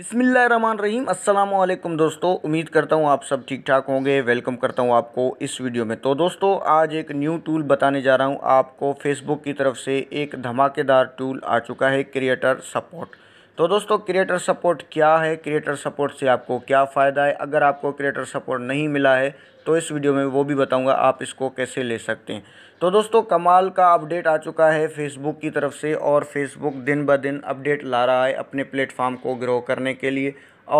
रहीम अल्लाम दोस्तों उम्मीद करता हूँ आप सब ठीक ठाक होंगे वेलकम करता हूँ आपको इस वीडियो में तो दोस्तों आज एक न्यू टूल बताने जा रहा हूँ आपको फेसबुक की तरफ से एक धमाकेदार टूल आ चुका है क्रिएटर सपोर्ट तो दोस्तों क्रिएटर सपोर्ट क्या है क्रिएटर सपोर्ट से आपको क्या फ़ायदा है अगर आपको क्रिएटर सपोर्ट नहीं मिला है तो इस वीडियो में वो भी बताऊंगा आप इसको कैसे ले सकते हैं तो दोस्तों कमाल का अपडेट आ चुका है फेसबुक की तरफ से और फेसबुक दिन ब दिन अपडेट ला रहा है अपने प्लेटफॉर्म को ग्रो करने के लिए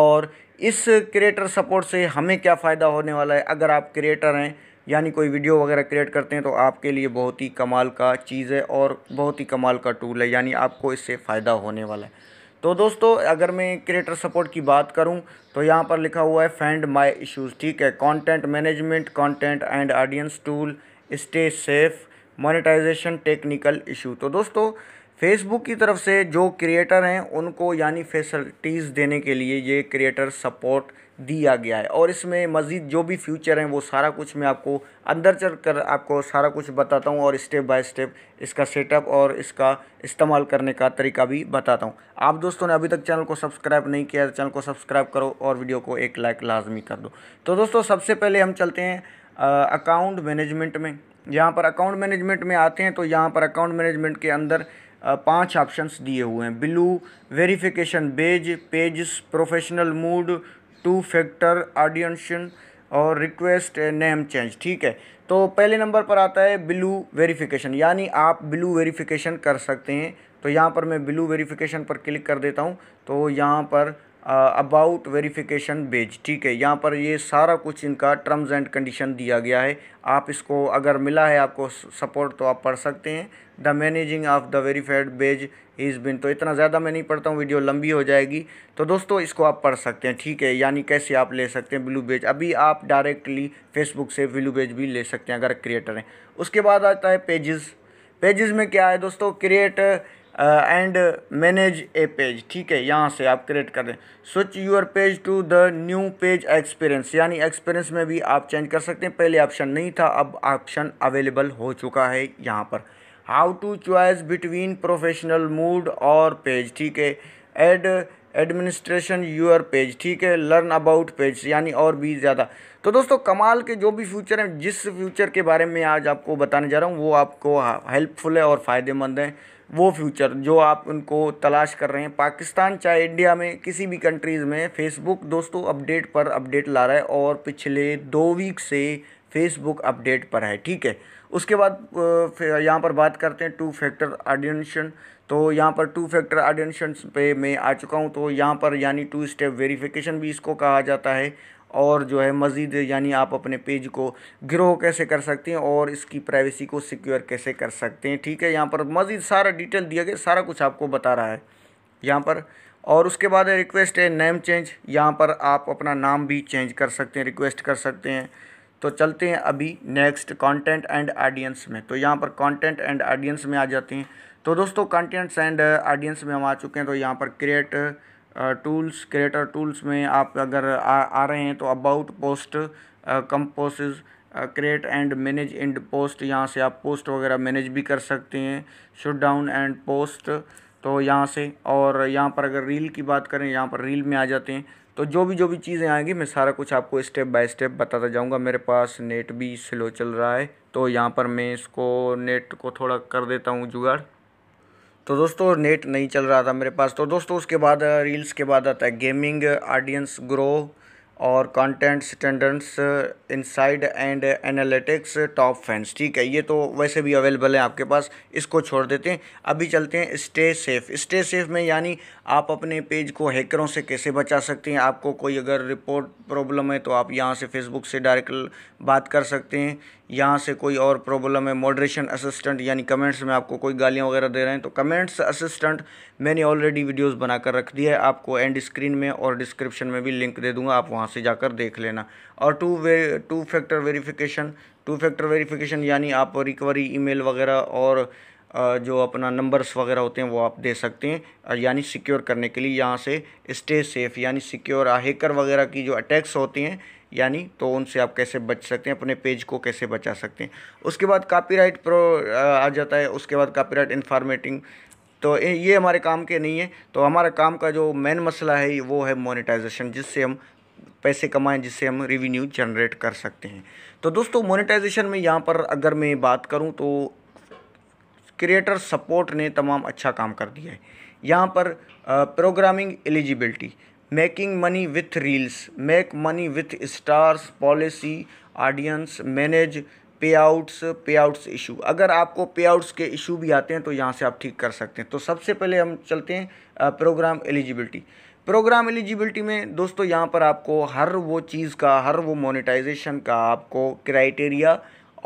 और इस क्रिएटर सपोर्ट से हमें क्या फ़ायदा होने वाला है अगर आप क्रिएटर हैं यानी कोई वीडियो वगैरह क्रिएट करते हैं तो आपके लिए बहुत ही कमाल का चीज़ है और बहुत ही कमाल का टूल है यानी आपको इससे फ़ायदा होने वाला है तो दोस्तों अगर मैं क्रिएटर सपोर्ट की बात करूं तो यहां पर लिखा हुआ है फैंड माय इश्यूज ठीक है content management content and audience tool stay safe monetization technical issue तो दोस्तों फेसबुक की तरफ से जो क्रिएटर हैं उनको यानी फैसिलिटीज़ देने के लिए ये क्रिएटर सपोर्ट दिया गया है और इसमें मज़ीद जो भी फ्यूचर हैं वो सारा कुछ मैं आपको अंदर चल कर आपको सारा कुछ बताता हूँ और स्टेप बाय स्टेप इसका सेटअप और इसका इस्तेमाल करने का तरीका भी बताता हूँ आप दोस्तों ने अभी तक चैनल को सब्सक्राइब नहीं किया चैनल तो को सब्सक्राइब करो और वीडियो को एक लाइक लाजमी कर दो तो दोस्तों सबसे पहले हम चलते हैं अकाउंट मैनेजमेंट में यहाँ पर अकाउंट मैनेजमेंट में आते हैं तो यहाँ पर अकाउंट मैनेजमेंट के अंदर पांच ऑप्शंस दिए हुए हैं blue verification badge pages professional mode two factor authentication और रिक्वेस्ट नेम चेंज ठीक है तो पहले नंबर पर आता है ब्लू वेरिफिकेशन यानी आप ब्लू वेरिफिकेशन कर सकते हैं तो यहाँ पर मैं ब्लू वेरिफिकेशन पर क्लिक कर देता हूँ तो यहाँ पर अबाउट वेरिफिकेशन बेज ठीक है यहाँ पर ये सारा कुछ इनका टर्म्स एंड कंडीशन दिया गया है आप इसको अगर मिला है आपको सपोर्ट तो आप पढ़ सकते हैं the managing of the verified badge is been तो इतना ज़्यादा मैं नहीं पढ़ता हूँ वीडियो लंबी हो जाएगी तो दोस्तों इसको आप पढ़ सकते हैं ठीक है यानी कैसे आप ले सकते हैं ब्लू बेज अभी आप डायरेक्टली फेसबुक से ब्लू बेज भी ले सकते हैं अगर क्रिएटर हैं उसके बाद आता है पेजेस पेजेस में क्या है दोस्तों create and manage a page ठीक है यहाँ से आप क्रिएट कर दें switch your page to the new page experience यानी एक्सपीरियंस में भी आप चेंज कर सकते हैं पहले ऑप्शन नहीं था अब ऑप्शन अवेलेबल हो चुका है यहाँ पर how to choice between professional mode और पेज ठीक है एड एडमिनिस्ट्रेशन यूर पेज ठीक है लर्न अबाउट पेज यानी और भी ज़्यादा तो दोस्तों कमाल के जो भी फ्यूचर हैं जिस फ्यूचर के बारे में आज आपको बताने जा रहा हूँ वो आपको हेल्पफुल है और फ़ायदेमंद है वो फ्यूचर जो आप उनको तलाश कर रहे हैं पाकिस्तान चाहे इंडिया में किसी भी कंट्रीज़ में फेसबुक दोस्तों अपडेट पर अपडेट ला रहा है और पिछले दो वीक से फेसबुक अपडेट पर है ठीक है उसके बाद यहाँ पर बात करते हैं टू फैक्टर आइडेंशन तो यहाँ पर टू फैक्टर आइडेंशन पे मैं आ चुका हूँ तो यहाँ पर यानी टू स्टेप वेरिफिकेशन भी इसको कहा जाता है और जो है मज़ीद यानी आप अपने पेज को ग्रो कैसे कर सकते हैं और इसकी प्राइवेसी को सिक्योर कैसे कर सकते हैं ठीक है यहाँ पर मज़ीद सारा डिटेल दिया गया सारा कुछ आपको बता रहा है यहाँ पर और उसके बाद रिक्वेस्ट है नेम चेंज यहाँ पर आप अपना नाम भी चेंज कर सकते हैं रिक्वेस्ट कर सकते हैं तो चलते हैं अभी नेक्स्ट कंटेंट एंड ऑडियंस में तो यहाँ पर कंटेंट एंड ऑडियंस में आ जाते हैं तो दोस्तों कंटेंट्स एंड ऑडियंस में हम आ चुके हैं तो यहाँ पर क्रिएट टूल्स क्रिएटर टूल्स में आप अगर आ, आ रहे हैं तो about post composer create and manage and post यहाँ से आप पोस्ट वगैरह मैनेज भी कर सकते हैं शुट डाउन एंड पोस्ट तो यहाँ से और यहाँ पर अगर रील की बात करें यहाँ पर रील में आ जाते हैं तो जो भी जो भी चीज़ें आएंगी मैं सारा कुछ आपको स्टेप बाय स्टेप बताता जाऊँगा मेरे पास नेट भी स्लो चल रहा है तो यहाँ पर मैं इसको नेट को थोड़ा कर देता हूँ जुगाड़ तो दोस्तों नेट नहीं चल रहा था मेरे पास तो दोस्तों उसके बाद रील्स के बाद आता है गेमिंग ऑडियंस ग्रो और content standards insights and analytics top fans ठीक है ये तो वैसे भी अवेलेबल है आपके पास इसको छोड़ देते हैं अभी चलते हैं स्टे सेफ स्टे सेफ में यानी आप अपने पेज को हैकरों से कैसे बचा सकते हैं आपको कोई अगर रिपोर्ट प्रॉब्लम है तो आप यहाँ से फेसबुक से डायरेक्ट बात कर सकते हैं यहाँ से कोई और प्रॉब्लम है मॉडरेशन असिस्टेंट यानी कमेंट्स में आपको कोई गालियाँ वगैरह दे रहे हैं तो कमेंट्स असिस्टेंट मैंने ऑलरेडी वीडियोस बनाकर रख दिया है आपको एंड स्क्रीन में और डिस्क्रिप्शन में भी लिंक दे दूंगा आप वहाँ से जाकर देख लेना और two way two factor verification two factor verification यानी आप रिकवरी ई वगैरह और जो अपना नंबर्स वगैरह होते हैं वो आप दे सकते हैं यानी सिक्योर करने के लिए यहाँ से स्टे सेफ यानी सिक्योर हैकर वगैरह की जो अटैक्स होती हैं यानी तो उनसे आप कैसे बच सकते हैं अपने पेज को कैसे बचा सकते हैं उसके बाद कॉपीराइट प्रो आ जाता है उसके बाद कॉपीराइट इन्फॉर्मेटिंग तो ये हमारे काम के नहीं है तो हमारे काम का जो मेन मसला है वो है मोनेटाइजेशन जिससे हम पैसे कमाएं जिससे हम रिवेन्यू जनरेट कर सकते हैं तो दोस्तों मोनेटाइजेशन में यहाँ पर अगर मैं बात करूँ तो क्रिएटर सपोर्ट ने तमाम अच्छा काम कर दिया है यहाँ पर programming eligibility making money with reels make money with stars policy audience manage पे आउट्स पे आउट्स इशू अगर आपको पे आउट्स के इशू भी आते हैं तो यहाँ से आप ठीक कर सकते हैं तो सबसे पहले हम चलते हैं प्रोग्राम एलिजिबिलिटी प्रोग्राम एलिजिबिलिटी में दोस्तों यहाँ पर आपको हर वो चीज़ का हर वो मोनेटाइजेशन का आपको क्राइटेरिया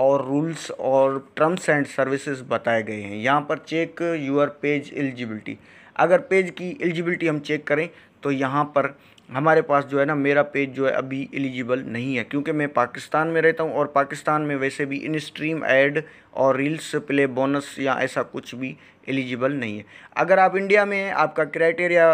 और रूल्स और टर्म्स एंड सर्विसेज बताए गए हैं यहाँ पर चेक यूर पेज एलिजिबिलिटी अगर पेज की एलिजिबिलिटी हम चेक करें तो यहाँ पर हमारे पास जो है ना मेरा पेज जो है अभी एलिजिबल नहीं है क्योंकि मैं पाकिस्तान में रहता हूँ और पाकिस्तान में वैसे भी इन स्ट्रीम ऐड और रील्स प्ले बोनस या ऐसा कुछ भी एलिजिबल नहीं है अगर आप इंडिया में हैं आपका क्राइटेरिया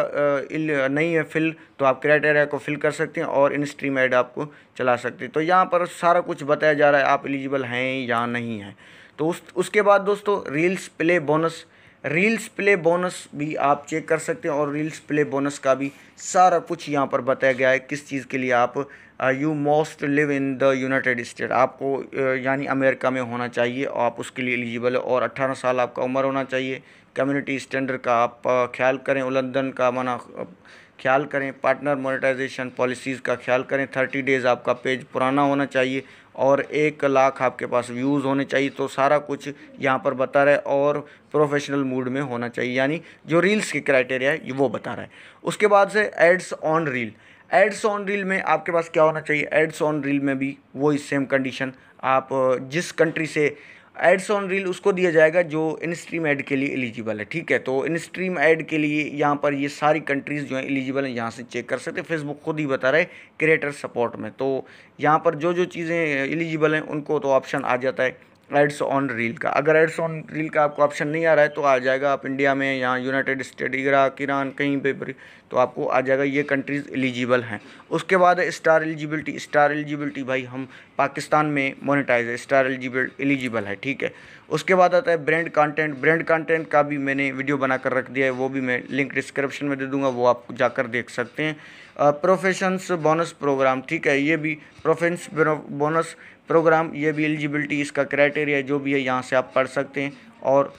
नहीं है फिल तो आप क्राइटेरिया को फिल कर सकते हैं और इन स्ट्रीम ऐड आपको चला सकते हैं तो यहाँ पर सारा कुछ बताया जा रहा है आप एलिजिबल हैं या नहीं हैं तो उस उसके बाद दोस्तों reels play bonus reels play bonus भी आप चेक कर सकते हैं और रील्स प्ले बोनस का भी सारा कुछ यहाँ पर बताया गया है किस चीज़ के लिए आप you must live in the United State आपको uh, यानी अमेरिका में होना चाहिए और आप उसके लिए एलिजिबल है और अट्ठारह साल आपका उम्र होना चाहिए कम्युनिटी स्टैंडर्ड का आप ख्याल करें उलंदन का माना ख्याल करें पार्टनर मोनेटाइजेशन पॉलिसीज़ का ख्याल करें थर्टी डेज़ आपका पेज पुराना होना चाहिए और एक लाख आपके पास व्यूज़ होने चाहिए तो सारा कुछ यहाँ पर बता रहा है और प्रोफेशनल मूड में होना चाहिए यानी जो रील्स की क्राइटेरिया है वो बता रहा है उसके बाद से ads on reel ads on reel में आपके पास क्या होना चाहिए एड्स ऑन रील में भी वही सेम कंडीशन आप जिस कंट्री से एड्स ऑन रील उसको दिया जाएगा जो इन स्ट्रीम ऐड के लिए एलिजिबल है ठीक है तो इन स्ट्रीम ऐड के लिए यहाँ पर ये सारी कंट्रीज़ जो हैं एलिजिबल हैं यहाँ से चेक कर सकते हैं फेसबुक खुद ही बता रहे क्रिएटर सपोर्ट में तो यहाँ पर जो जो चीज़ें एलिजिबल हैं उनको तो ऑप्शन आ जाता है एड्स ऑन रील का अगर एड्स ऑन रील का आपको ऑप्शन नहीं आ रहा है तो आ जाएगा आप इंडिया में यहाँ यूनाइटेड स्टेट इराक ईरान कहीं पे भी तो आपको आ जाएगा ये कंट्रीज़ एलिजिबल हैं उसके बाद स्टार एलिजिबिलिटी स्टार एलिजिबिलिटी भाई हम पाकिस्तान में मोनेटाइज है स्टार एलिजिबल एलिजिबल है ठीक है उसके बाद आता है ब्रांड कंटेंट ब्रांड कंटेंट का भी मैंने वीडियो बनाकर रख दिया है वो भी मैं लिंक डिस्क्रिप्शन में दे दूंगा वो आप जाकर देख सकते हैं प्रोफेशंस बोनस प्रोग्राम ठीक है ये भी प्रोफेंस बोनस प्रोग्राम ये भी एलिजिबिलिटी इसका क्राइटेरिया जो भी है यहाँ से आप पढ़ सकते हैं और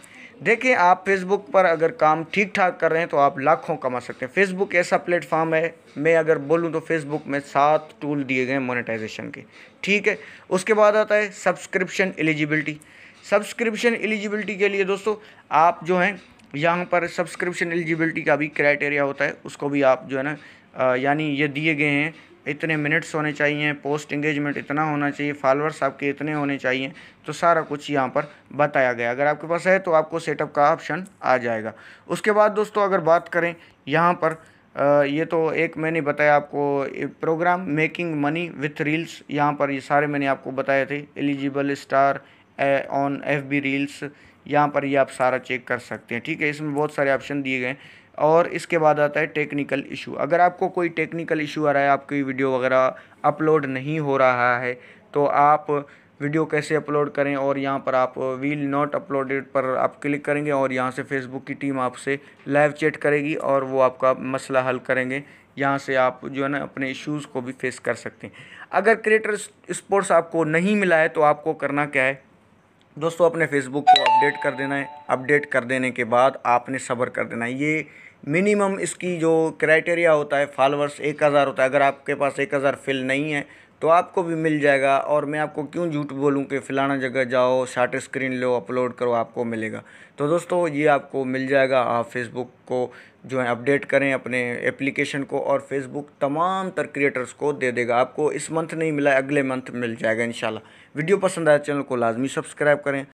देखें आप फेसबुक पर अगर काम ठीक ठाक कर रहे हैं तो आप लाखों कमा सकते हैं फेसबुक ऐसा प्लेटफॉर्म है मैं अगर बोलूं तो फेसबुक में सात टूल दिए गए मोनेटाइजेशन के ठीक है उसके बाद आता है सब्सक्रिप्शन एलिजिबिलिटी सब्सक्रिप्शन एलिजिबिलिटी के लिए दोस्तों आप जो हैं यहाँ पर सब्सक्रिप्शन एलिजिबिलिटी का भी क्राइटेरिया होता है उसको भी आप जो है ना यानी ये दिए गए हैं इतने मिनट्स होने चाहिए पोस्ट इंगेजमेंट इतना होना चाहिए फॉलोअर्स आपके इतने होने चाहिए तो सारा कुछ यहाँ पर बताया गया अगर आपके पास है तो आपको सेटअप का ऑप्शन आ जाएगा उसके बाद दोस्तों अगर बात करें यहाँ पर ये तो एक मैंने बताया आपको program making money with reels यहाँ पर ये सारे मैंने आपको बताए थे eligible star on F B reels यहाँ पर ये आप सारा चेक कर सकते हैं ठीक है इसमें बहुत सारे ऑप्शन दिए गए हैं और इसके बाद आता है टेक्निकल इशू अगर आपको कोई टेक्निकल इशू आ रहा है आपकी वीडियो वगैरह अपलोड नहीं हो रहा है तो आप वीडियो कैसे अपलोड करें और यहाँ पर आप वील नॉट अपलोडेड पर आप क्लिक करेंगे और यहाँ से फेसबुक की टीम आपसे लाइव चैट करेगी और वो आपका मसला हल करेंगे यहाँ से आप जो है ना अपने इश्यूज़ को भी फेस कर सकते हैं अगर क्रिएटर स्पोर्ट्स आपको नहीं मिला है तो आपको करना क्या है दोस्तों अपने फेसबुक को अपडेट कर देना है अपडेट कर देने के बाद आपने सब्र कर देना है ये मिनिमम इसकी जो क्राइटेरिया होता है फॉलोअर्स एक हज़ार होता है अगर आपके पास एक हज़ार फिल नहीं है तो आपको भी मिल जाएगा और मैं आपको क्यों झूठ बोलूँ कि फ़िलाना जगह जाओ शार्ट स्क्रीन लो अपलोड करो आपको मिलेगा तो दोस्तों ये आपको मिल जाएगा आप फेसबुक को जो है अपडेट करें अपने एप्लीकेशन को और फेसबुक तमाम तर क्रिएटर्स को दे देगा आपको इस मंथ नहीं मिला अगले मंथ मिल जाएगा इन वीडियो पसंद आया तो चैनल को लाजमी सब्सक्राइब करें